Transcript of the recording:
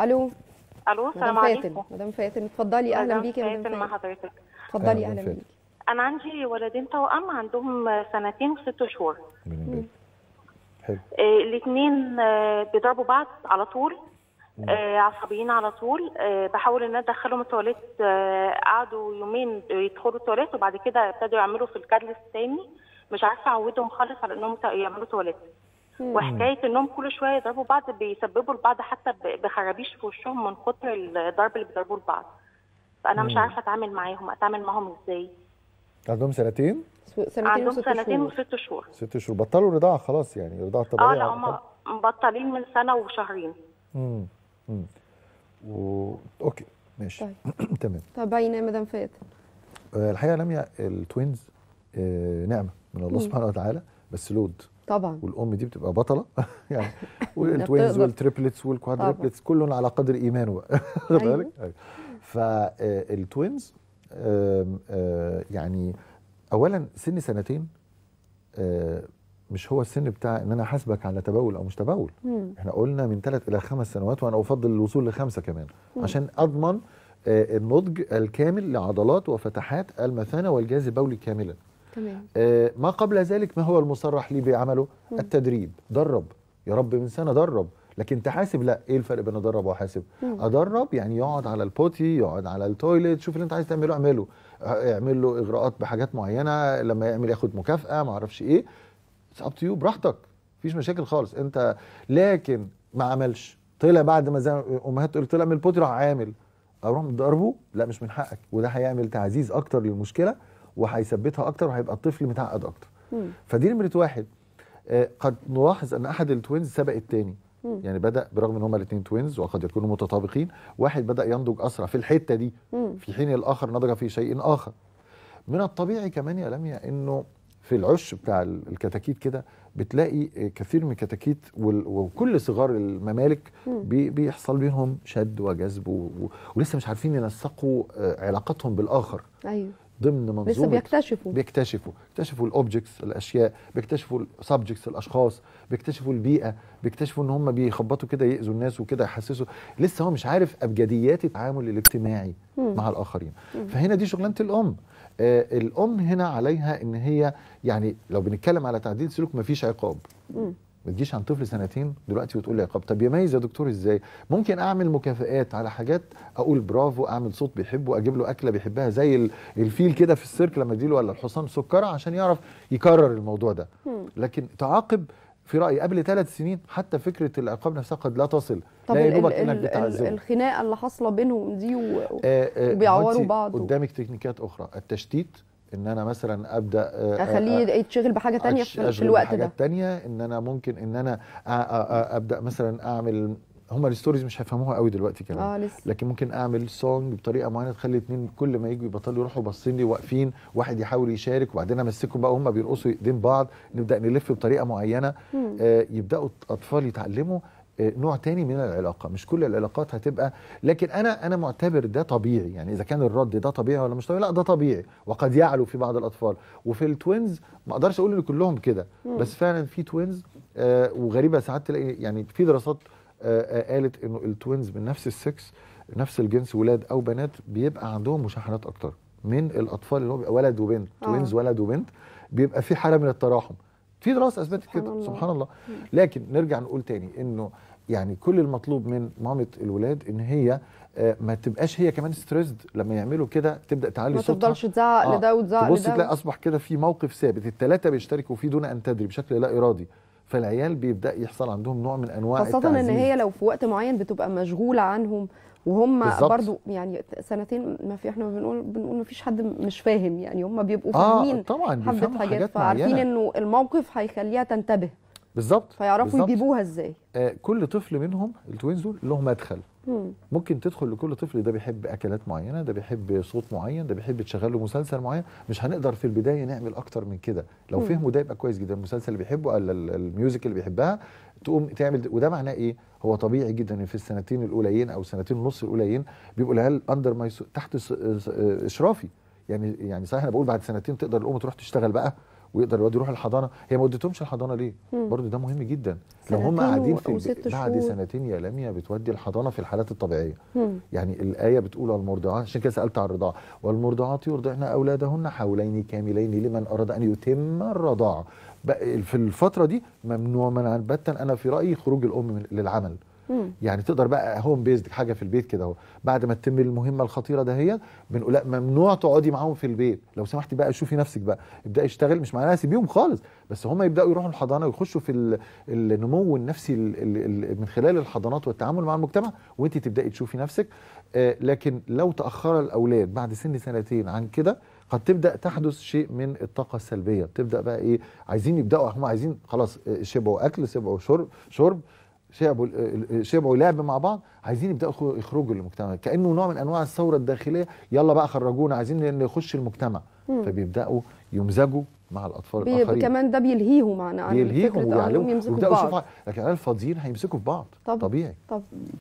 الو الو السلام عليكم مدام فاتن اتفضلي اهلا بيكي يا مدام فاتن مع حضرتك اتفضلي اهلا بيكي انا عندي ولدين توأم عندهم سنتين وست شهور حلو آه، الاثنين آه، بيضربوا بعض على طول آه، عصبيين على طول بحاول ان انا ادخلهم التواليت قعدوا يومين يدخلوا التواليت وبعد كده ابتدوا يعملوا في الكادلس تاني مش عارفه اعودهم خالص على انهم يعملوا تواليت وحكايه انهم كل شويه يضربوا بعض بيسببوا لبعض حتى بخرابيش في وشهم من كتر الضرب اللي بيضربوه لبعض فانا مم. مش عارفه اتعامل معاهم اتعامل معاهم ازاي عندهم سنتين سنتين عندهم سنتين وست شهور ست شهور بطلوا رضاعه خلاص يعني رضاعه طبيعيه اه لا هم مبطلين من سنه وشهرين امم امم و... اوكي ماشي طيب. تمام طب مدام آه، فات الحقيقه لم التوينز آه، نعمه من الله سبحانه وتعالى بس لود طبعا والام دي بتبقى بطله يعني والتوينز والتريبلتس والكوادربلتس كلهم على قدر ايمانه بقى واخد أيوه. بالك أيوه. فالتوينز آه، آه، يعني اولا سن سنتين آه، مش هو السن بتاع ان انا احاسبك على تبول او مش تبول مم. احنا قلنا من ثلاث الى خمس سنوات وانا افضل الوصول لخمسه كمان مم. عشان اضمن النضج الكامل لعضلات وفتحات المثانه والجهاز البولي كاملا تمام. آه ما قبل ذلك ما هو المصرح لي بعمله مم. التدريب درب يا رب من سنه درب لكن تحاسب لا ايه الفرق بين ادرب واحاسب ادرب يعني يقعد على البوتي يقعد على التويليت شوف اللي انت عايز تعمله اعمله آه، اعمل له اجراءات بحاجات معينه لما يعمل ياخد مكافاه ما اعرفش ايه اب تو براحتك مفيش مشاكل خالص انت لكن ما عملش طلع بعد ما زي امهات تقول طلع من البوتي راح عامل اروح ضربه لا مش من حقك وده هيعمل تعزيز اكتر للمشكله وهيثبتها اكتر وهيبقى الطفل متعقد اكتر مم. فدي نمره واحد آه، قد نلاحظ ان احد التوينز سبق الثاني يعني بدا برغم ان هما الاثنين توينز وقد يكونوا متطابقين واحد بدا ينضج اسرع في الحته دي في حين الاخر نضج في شيء اخر من الطبيعي كمان يا لميا انه في العش بتاع الكتاكيت كده بتلاقي آه، كثير من الكتاكيت وكل صغار الممالك بيحصل بينهم شد وجذب ولسه مش عارفين ينسقوا آه، علاقتهم بالاخر ايوه ضمن منظومه لسه بيكتشفوا بيكتشفوا بيكتشفوا الاوبجكتس الاشياء بيكتشفوا السبجكتس الاشخاص بيكتشفوا البيئه بيكتشفوا ان هم بيخبطوا كده ياذوا الناس وكده يحسسوا لسه هو مش عارف ابجديات التعامل الاجتماعي مم. مع الاخرين مم. فهنا دي شغلانه الام آه الام هنا عليها ان هي يعني لو بنتكلم على تعديل سلوك مفيش عقاب مم. ما تجيش عن طفل سنتين دلوقتي وتقول لي عقاب طب يميز يا دكتور ازاي ممكن اعمل مكافئات على حاجات اقول برافو اعمل صوت بيحبه اجيب له اكله بيحبها زي الفيل كده في السيرك لما اديله ولا الحصان سكره عشان يعرف يكرر الموضوع ده لكن تعاقب في رايي قبل ثلاث سنين حتى فكره العقاب نفسها قد لا تصل طب لا يجوبك انك بتعذبه الخناقه اللي حاصله بينهم دي آه، آه، وبيعوروا بعض قدامك تكنيكات اخرى التشتيت ان انا مثلا ابدا آه، آه، اخليه آه، يتشغل بحاجه تانية في الوقت بحاجات ده تانية ان انا ممكن ان انا ابدا مثلا اعمل هما الستوريز مش هيفهموها قوي دلوقتي كمان آه لسه. لكن ممكن اعمل سونج بطريقه معينه تخلي اتنين كل ما يجوا يبطلوا يروحوا باصين لي واقفين واحد يحاول يشارك وبعدين امسكهم بقى وهم بيرقصوا ايدين بعض نبدا نلف بطريقه معينه آه يبداوا الاطفال يتعلموا آه، نوع تاني من العلاقه مش كل العلاقات هتبقى لكن انا انا معتبر ده طبيعي يعني اذا كان الرد ده طبيعي ولا مش طبيعي لا ده طبيعي وقد يعلو في بعض الاطفال وفي التوينز ما اقدرش اقول ان كلهم كده بس فعلا في توينز آه وغريبه ساعات تلاقي يعني في دراسات آه, آه، قالت انه التوينز من نفس السكس نفس الجنس ولاد او بنات بيبقى عندهم مشاحنات اكتر من الاطفال اللي هو ولد وبنت توينز آه. ولد وبنت بيبقى في حاله من التراحم في دراسه اثبتت كده الله. سبحان الله لكن نرجع نقول تاني انه يعني كل المطلوب من مامة الولاد ان هي آه، ما تبقاش هي كمان ستريسد لما يعملوا كده تبدا تعلي صوتها ما تفضلش تزعق آه لده وتزعق تبص تلاقي اصبح كده في موقف ثابت الثلاثه بيشتركوا فيه دون ان تدري بشكل لا ارادي فالعيال بيبدا يحصل عندهم نوع من انواع خاصه ان هي لو في وقت معين بتبقى مشغوله عنهم وهم برضو يعني سنتين ما في احنا بنقول بنقول ما فيش حد مش فاهم يعني هم بيبقوا آه، فاهمين آه طبعا حبه حاجات, فعارفين انه الموقف هيخليها تنتبه بالظبط فيعرفوا يجيبوها ازاي آه كل طفل منهم التوينز دول لهم مدخل ممكن تدخل لكل طفل ده بيحب اكلات معينه ده بيحب صوت معين ده بيحب تشغل له مسلسل معين مش هنقدر في البدايه نعمل اكتر من كده لو فهموا ده يبقى كويس جدا المسلسل اللي بيحبه الميوزك اللي بيحبها تقوم تعمل وده معناه ايه؟ هو طبيعي جدا ان في السنتين الاولين او السنتين ونص الاولين بيبقوا العيال اندر ماي تحت آه، آه، اشرافي يعني يعني صحيح انا بقول بعد سنتين تقدر الام تروح تشتغل بقى ويقدر الواد يروح الحضانه هي ما ودتهمش الحضانه ليه برضو ده مهم جدا لو هم قاعدين في بعد سنتين يا لميا بتودي الحضانه في الحالات الطبيعيه مم. يعني الايه بتقول المرضعات عشان كده سالت على الرضاعه والمرضعات يرضعن اولادهن حولين كاملين لمن اراد ان يتم الرضاعه في الفتره دي ممنوع منعا بتا انا في رايي خروج الام للعمل مم. يعني تقدر بقى هوم بيزد حاجه في البيت كده اهو بعد ما تتم المهمه الخطيره دهيت بنقول لا ممنوع تقعدي معاهم في البيت لو سمحتي بقى شوفي نفسك بقى ابداي اشتغل مش معناها سيبيهم خالص بس هم يبداوا يروحوا الحضانه ويخشوا في النمو النفسي من خلال الحضانات والتعامل مع المجتمع وانت تبداي تشوفي نفسك آه لكن لو تاخر الاولاد بعد سن سنتين عن كده قد تبدا تحدث شيء من الطاقه السلبيه بتبدا بقى ايه عايزين يبداوا هم عايزين خلاص شبعوا آه، اكل شبعوا شرب شرب شعب شعب لعب مع بعض عايزين يبداوا يخرجوا للمجتمع كانه نوع من انواع الثوره الداخليه يلا بقى خرجونا عايزين نخش المجتمع مم. فبيبداوا يمزجوا مع الاطفال الاخرين كمان ده بيلهيهم عن بيلهيهم ويعلمهم يمسكوا يمزجوا بعض لكن العيال الفاضيين هيمسكوا في بعض طب طبيعي طب